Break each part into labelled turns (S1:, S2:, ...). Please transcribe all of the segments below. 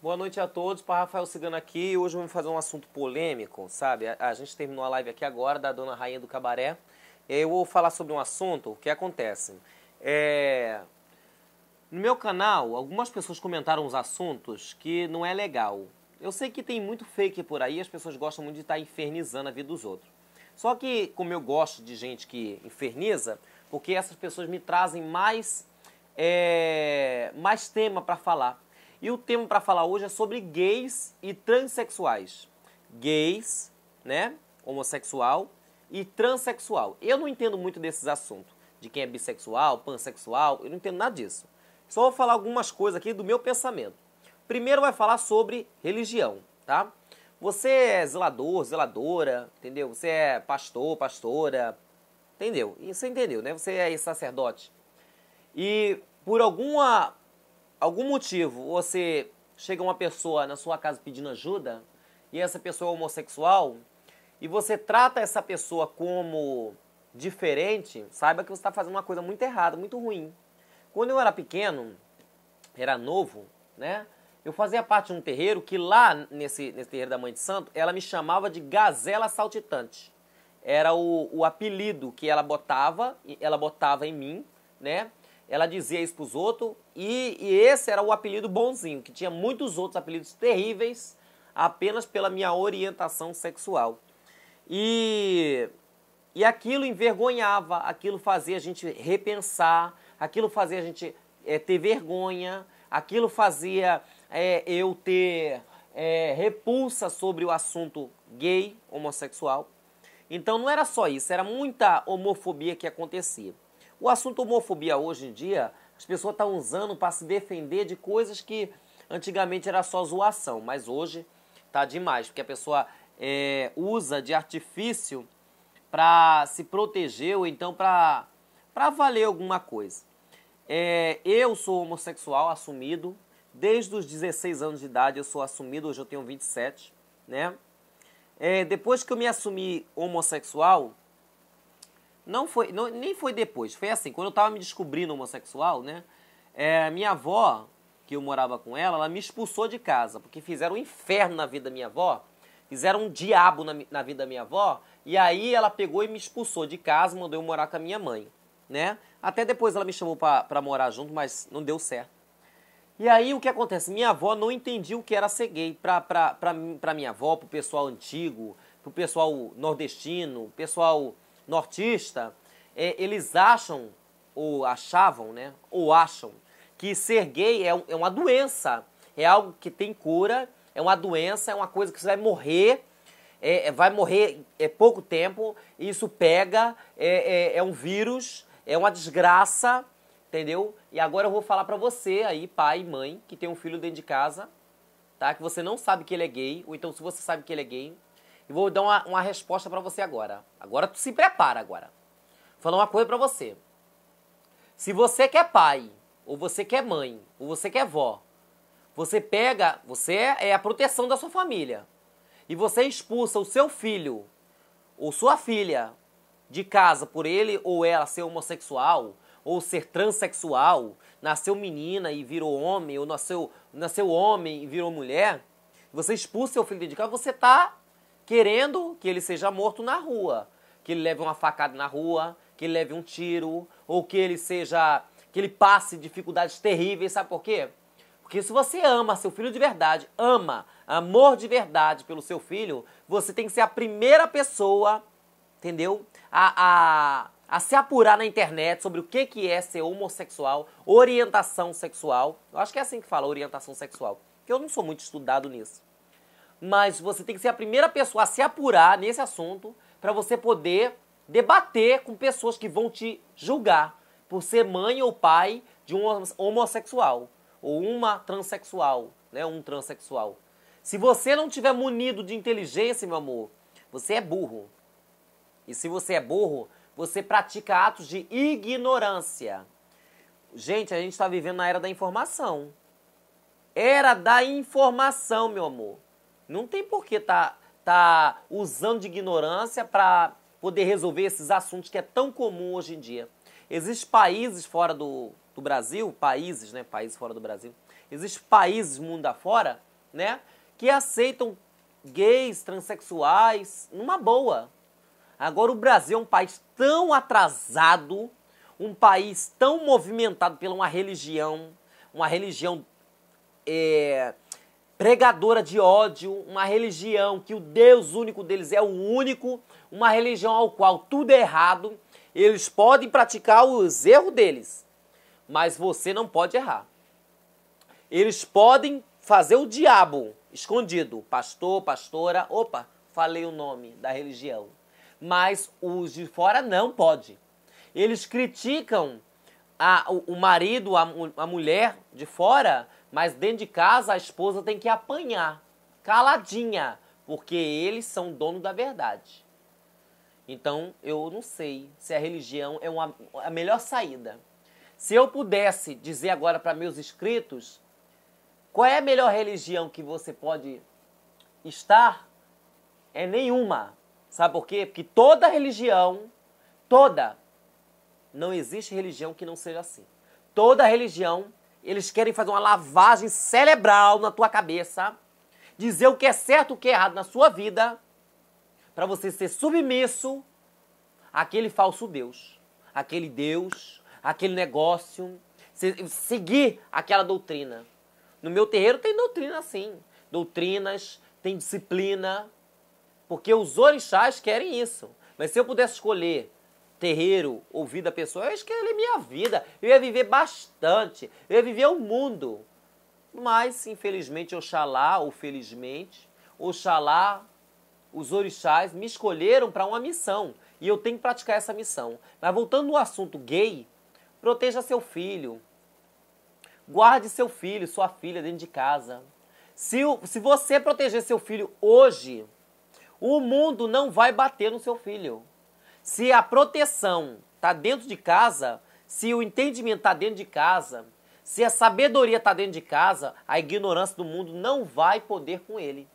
S1: Boa noite a todos, para Rafael Cigano aqui. Hoje vamos fazer um assunto polêmico, sabe? A, a, gente terminou a live aqui agora da Dona Rainha do Cabaré. eu vou falar sobre um assunto o que acontece. É... No meu canal, algumas pessoas comentaram uns assuntos que não é legal. Eu sei que tem muito fake por aí, as pessoas gostam muito de estar tá infernizando a vida dos outros. Só que, como eu gosto de gente que inferniza, porque essas pessoas me trazem mais, é... mais tema para falar. E o tema para falar hoje é sobre gays e transexuais. Gays, né? Homossexual e transexual. Eu não entendo muito desses assuntos, de quem é bissexual, pansexual, eu não entendo nada disso. Só vou falar algumas coisas aqui do meu pensamento. Primeiro vai falar sobre religião, tá? Você é zelador, zeladora, entendeu? Você é pastor, pastora, entendeu? Isso entendeu, né? Você é sacerdote. E por alguma algum motivo você chega uma pessoa na sua casa pedindo ajuda e essa pessoa é homossexual e você trata essa pessoa como diferente, saiba que você está fazendo uma coisa muito errada, muito ruim. Quando eu era pequeno, era novo, né? Eu fazia parte de um terreiro que lá nesse, nesse terreiro da Mãe de Santo, ela me chamava de gazela saltitante. Era o, o apelido que ela botava, ela botava em mim, né? ela dizia isso para os outros, e, e, esse era o apelido bonzinho, que tinha muitos outros apelidos terríveis, apenas pela minha orientação sexual. E, e aquilo envergonhava, aquilo fazia a gente repensar, aquilo fazia a gente é, ter vergonha, aquilo fazia é, eu ter é, repulsa sobre o assunto gay, homossexual. Então não era só isso, era muita homofobia que acontecia. O assunto homofobia hoje em dia, as pessoas estão tá usando para se defender de coisas que antigamente era só zoação, mas hoje tá demais, porque a pessoa é, usa de artifício para se proteger ou então para valer alguma coisa. É, eu sou homossexual assumido, desde os 16 anos de idade eu sou assumido, hoje eu tenho 27, né? É, depois que eu me assumi homossexual, não foi, não, nem foi depois, foi assim, quando eu estava me descobrindo homossexual, né? É, minha avó, que eu morava com ela, ela me expulsou de casa, porque fizeram um inferno na vida da minha avó, fizeram um diabo na, na vida da minha avó, e aí ela pegou e me expulsou de casa, mandou eu morar com a minha mãe, né? Até depois ela me chamou para morar junto, mas não deu certo. E aí o que acontece? Minha avó não entendia o que era ser gay pra, pra, pra, pra minha avó, pro pessoal antigo, pro pessoal nordestino, pessoal nortista, é, eles acham, ou achavam, né? Ou acham, que ser gay é, é uma doença, é algo que tem cura, é uma doença, é uma coisa que você vai morrer é, é vai morrer é pouco tempo, isso pega, é, é, é, um vírus, é uma desgraça, entendeu? E agora eu vou falar pra você aí, pai, mãe, que tem um filho dentro de casa, tá? Que você não sabe que ele é gay, ou então se você sabe que ele é gay, e vou dar uma, uma resposta para você agora. Agora tu se prepara agora. Vou falar uma coisa para você. Se você quer é pai, ou você quer é mãe, ou você quer é vó, você pega, você é a proteção da sua família. E você expulsa o seu filho ou sua filha de casa por ele ou ela ser homossexual ou ser transexual, nasceu menina e virou homem, ou nasceu, nasceu homem e virou mulher, você expulsa seu filho de casa, você está querendo que ele seja morto na rua, que ele leve uma facada na rua, que ele leve um tiro, ou que ele seja, que ele passe dificuldades terríveis, sabe por quê? Porque se você ama seu filho de verdade, ama, amor de verdade pelo seu filho, você tem que ser a primeira pessoa, entendeu? A, a, a se apurar na internet sobre o que, que é ser homossexual, orientação sexual. Eu acho que é assim que fala, orientação sexual. Porque eu não sou muito estudado nisso mas você tem que ser a primeira pessoa a se apurar nesse assunto para você poder debater com pessoas que vão te julgar por ser mãe ou pai de um homossexual ou uma transexual, né, um transexual. Se você não tiver munido de inteligência, meu amor, você é burro. E se você é burro, você pratica atos de ignorância. Gente, a gente está vivendo na era da informação. Era da informação, meu amor. Não tem por que tá, tá usando de ignorância para poder resolver esses assuntos que é tão comum hoje em dia. Existem países fora do, do Brasil, países, né? Países fora do Brasil. Existem países mundo afora, né? Que aceitam gays, transexuais, numa boa. Agora o Brasil é um país tão atrasado, um país tão movimentado pela uma religião, uma religião é, pregadora de ódio, uma religião que o Deus único deles é o único, uma religião ao qual tudo é errado. Eles podem praticar os erros deles, mas você não pode errar. Eles podem fazer o diabo escondido, pastor, pastora, opa, falei o nome da religião. Mas os de fora não pode. Eles criticam a, o, o marido, a, a mulher de fora, mas dentro de casa a esposa tem que apanhar, caladinha, porque eles são dono da verdade. Então eu não sei se a religião é uma, a melhor saída. Se eu pudesse dizer agora para meus inscritos qual é a melhor religião que você pode estar, é nenhuma. Sabe por quê? Porque toda religião, toda, não existe religião que não seja assim. Toda religião eles querem fazer uma lavagem cerebral na tua cabeça, dizer o que é certo e o que é errado na sua vida, para você ser submisso àquele falso Deus, aquele Deus, aquele negócio, seguir aquela doutrina. No meu terreiro tem doutrina sim, doutrinas, tem disciplina, porque os orixás querem isso. Mas se eu pudesse escolher terreiro, ouvir da pessoa, eu escolhi é minha vida, eu ia viver bastante, eu ia viver o mundo. Mas, infelizmente, Oxalá, ou felizmente, Oxalá, os orixás me escolheram para uma missão e eu tenho que praticar essa missão. Mas voltando no assunto gay, proteja seu filho, guarde seu filho, sua filha dentro de casa. Se, se você proteger seu filho hoje, o mundo não vai bater no seu filho se a proteção está dentro de casa, se o entendimento está dentro de casa, se a sabedoria está dentro de casa, a ignorância do mundo não vai poder com ele.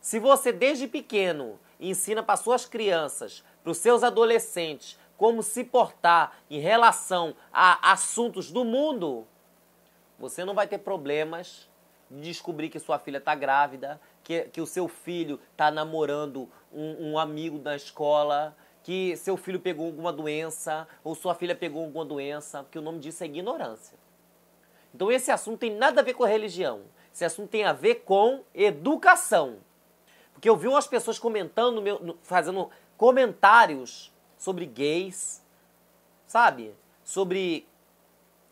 S1: Se você desde pequeno ensina para suas crianças, para os seus adolescentes, como se portar em relação a assuntos do mundo, você não vai ter problemas de descobrir que sua filha está grávida, que, que o seu filho está namorando um, um amigo da escola, que seu filho pegou alguma doença ou sua filha pegou alguma doença, porque o nome disso é ignorância. Então esse assunto tem nada a ver com religião. Esse assunto tem a ver com educação. Porque eu vi umas pessoas comentando, fazendo comentários sobre gays, sabe? Sobre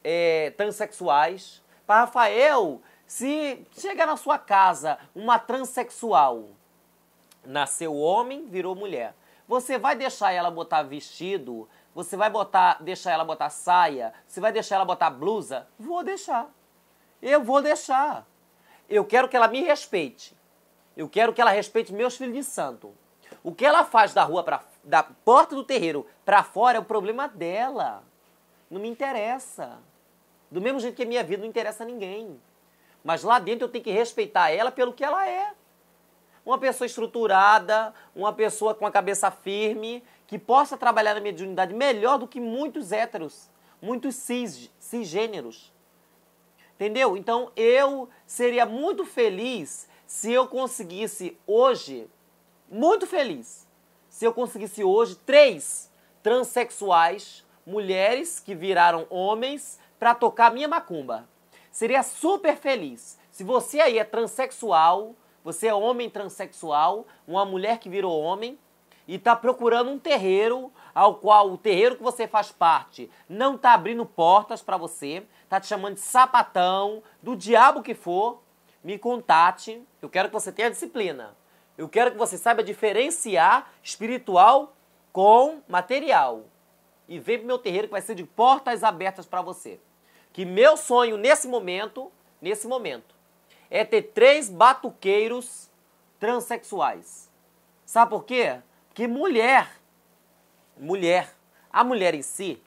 S1: é, transexuais. Para Rafael, se chega na sua casa uma transexual, nasceu homem, virou mulher. Você vai deixar ela botar vestido? Você vai botar, deixar ela botar saia? Você vai deixar ela botar blusa? Vou deixar. Eu vou deixar. Eu quero que ela me respeite. Eu quero que ela respeite meus filhos de santo. O que ela faz da rua para da porta do terreiro para fora é o problema dela. Não me interessa. Do mesmo jeito que a minha vida não interessa a ninguém. Mas lá dentro eu tenho que respeitar ela pelo que ela é uma pessoa estruturada, uma pessoa com a cabeça firme, que possa trabalhar na mediunidade melhor do que muitos héteros, muitos cis, cisgêneros. Entendeu? Então eu seria muito feliz se eu conseguisse hoje, muito feliz, se eu conseguisse hoje três transexuais, mulheres que viraram homens, para tocar minha macumba. Seria super feliz. Se você aí é transexual, você é homem transexual, uma mulher que virou homem e está procurando um terreiro ao qual o terreiro que você faz parte não está abrindo portas para você, está te chamando de sapatão, do diabo que for, me contate. Eu quero que você tenha disciplina. Eu quero que você saiba diferenciar espiritual com material. E vem o meu terreiro que vai ser de portas abertas para você. Que meu sonho nesse momento, nesse momento, é ter três batuqueiros transexuais. Sabe por quê? Porque mulher, mulher, a mulher em si,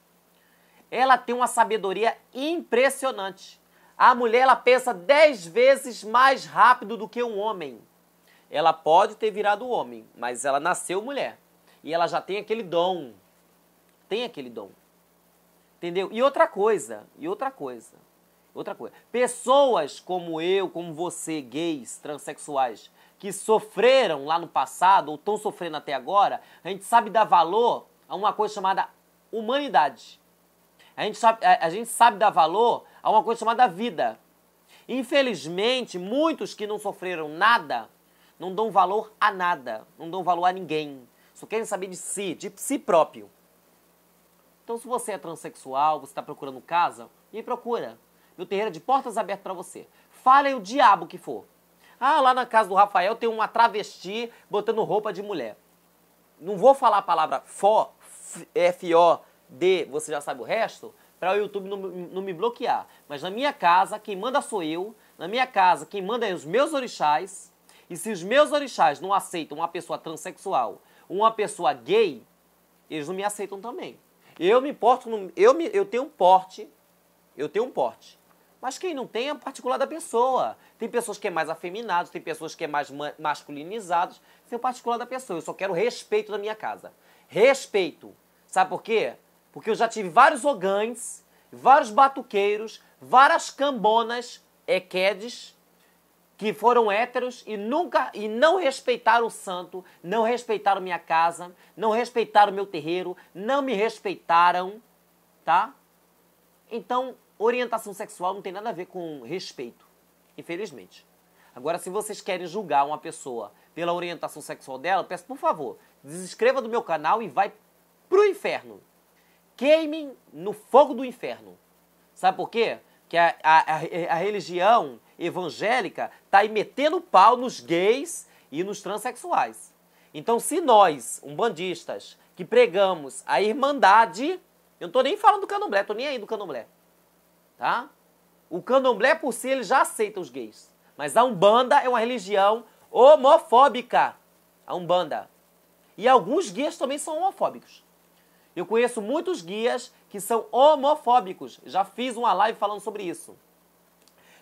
S1: ela tem uma sabedoria impressionante. A mulher ela pensa dez vezes mais rápido do que um homem. Ela pode ter virado homem, mas ela nasceu mulher. E ela já tem aquele dom. Tem aquele dom. Entendeu? E outra coisa, e outra coisa. Outra coisa. Pessoas como eu, como você, gays, transexuais, que sofreram lá no passado ou estão sofrendo até agora, a gente sabe dar valor a uma coisa chamada humanidade. A gente sabe, a, a gente sabe dar valor a uma coisa chamada vida. Infelizmente, muitos que não sofreram nada não dão valor a nada, não dão valor a ninguém. Só querem saber de si, de si próprio. Então, se você é transexual, você está procurando casa, me procura terreiro é De portas abertas para você. Fala aí o diabo que for. Ah, lá na casa do Rafael tem uma travesti botando roupa de mulher. Não vou falar a palavra fó, F-O, é, D, você já sabe o resto, para o YouTube não, não, me bloquear. Mas na minha casa, quem manda sou eu. Na minha casa, quem manda é os meus orixás. E se os meus orixás não aceitam uma pessoa transexual, uma pessoa gay, eles não me aceitam também. Eu me porto, no, eu, me, eu tenho um porte, eu tenho um porte mas quem não tem é particular da pessoa. Tem pessoas que é mais afeminados tem pessoas que é mais ma masculinizadas. Isso é particular da pessoa. Eu só quero respeito na minha casa. Respeito. Sabe por quê? Porque eu já tive vários ogães, vários batuqueiros, várias cambonas, equedes, que foram héteros e nunca e não respeitaram o santo, não respeitaram minha casa, não respeitaram meu terreiro, não me respeitaram, tá? Então, orientação sexual não tem nada a ver com respeito, infelizmente. Agora, se vocês querem julgar uma pessoa pela orientação sexual dela, peço por favor, desinscreva do meu canal e vai pro inferno. Queimem no fogo do inferno. Sabe por quê? Que a, a, a religião evangélica tá aí metendo pau nos gays e nos transexuais. Então, se nós, umbandistas, que pregamos a irmandade, eu não tô nem falando do candomblé, tô nem aí do candomblé tá? O candomblé por si ele já aceita os gays, mas a Umbanda é uma religião homofóbica. A Umbanda. E alguns guias também são homofóbicos. Eu conheço muitos guias que são homofóbicos. Já fiz uma live falando sobre isso.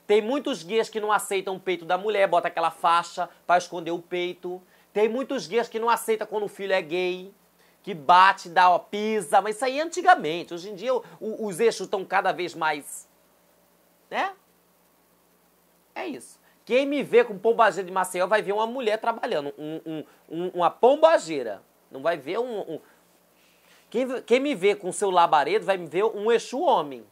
S1: Tem muitos guias que não aceitam o peito da mulher, bota aquela faixa para esconder o peito. Tem muitos guias que não aceitam quando o filho é gay, que bate, dá, ó, pisa. Mas isso aí é antigamente. Hoje em dia o, os eixos estão cada vez mais né? É isso. Quem me vê com pombageira de Maceió vai ver uma mulher trabalhando, um, um, um, uma pombageira. Não vai ver um. Quem, quem me vê com seu labaredo vai me ver um Exu homem.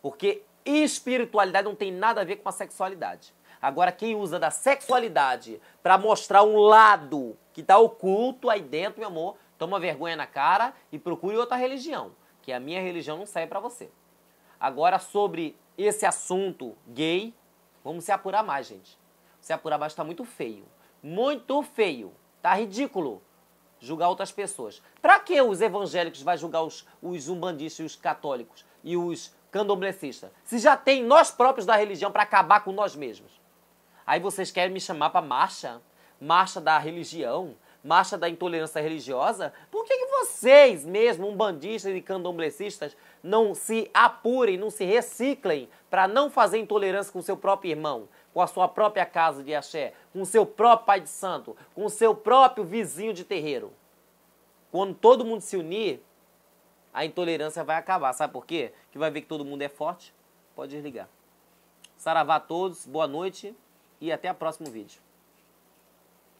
S1: Porque espiritualidade não tem nada a ver com a sexualidade. Agora, quem usa da sexualidade para mostrar um lado que está oculto aí dentro, meu amor, toma vergonha na cara e procure outra religião. Que a minha religião não sai para você. Agora, sobre esse assunto gay, vamos se apurar mais, gente. Se apurar mais tá muito feio. Muito feio. Tá ridículo julgar outras pessoas. Para que os evangélicos vai julgar os, os umbandistas e os católicos e os candomblecistas? Se já tem nós próprios da religião para acabar com nós mesmos. Aí vocês querem me chamar para marcha? Marcha da religião? Marcha da intolerância religiosa? Por que, que vocês mesmo, umbandistas e candomblecistas, não se apurem, não se reciclem para não fazer intolerância com seu próprio irmão, com a sua própria casa de axé, com seu próprio pai de santo, com seu próprio vizinho de terreiro. Quando todo mundo se unir, a intolerância vai acabar. Sabe por quê? Que vai ver que todo mundo é forte. Pode desligar. Saravá a todos, boa noite e até o próximo vídeo.